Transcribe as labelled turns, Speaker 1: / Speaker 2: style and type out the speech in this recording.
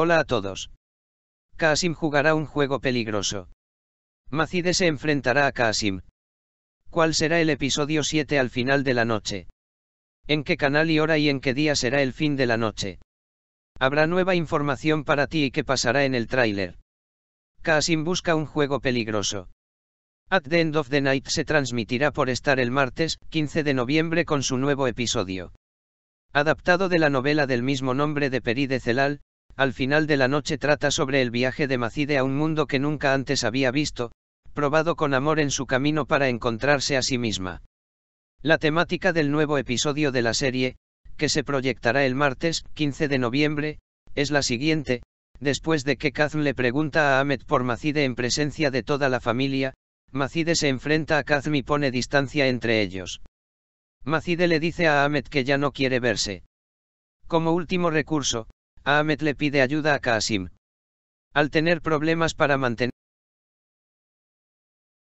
Speaker 1: Hola a todos. Kasim jugará un juego peligroso. Macide se enfrentará a Kasim. ¿Cuál será el episodio 7 al final de la noche? ¿En qué canal y hora y en qué día será el fin de la noche? Habrá nueva información para ti y qué pasará en el tráiler. Kasim busca un juego peligroso. At the End of the Night se transmitirá por estar el martes, 15 de noviembre con su nuevo episodio. Adaptado de la novela del mismo nombre de Peri de Celal, al final de la noche trata sobre el viaje de Macide a un mundo que nunca antes había visto, probado con amor en su camino para encontrarse a sí misma. La temática del nuevo episodio de la serie, que se proyectará el martes 15 de noviembre, es la siguiente, después de que Kazm le pregunta a Ahmed por Macide en presencia de toda la familia, Macide se enfrenta a Kazm y pone distancia entre ellos. Macide le dice a Ahmed que ya no quiere verse. Como último recurso, Ahmed le pide ayuda a Kasim. Al tener problemas para mantener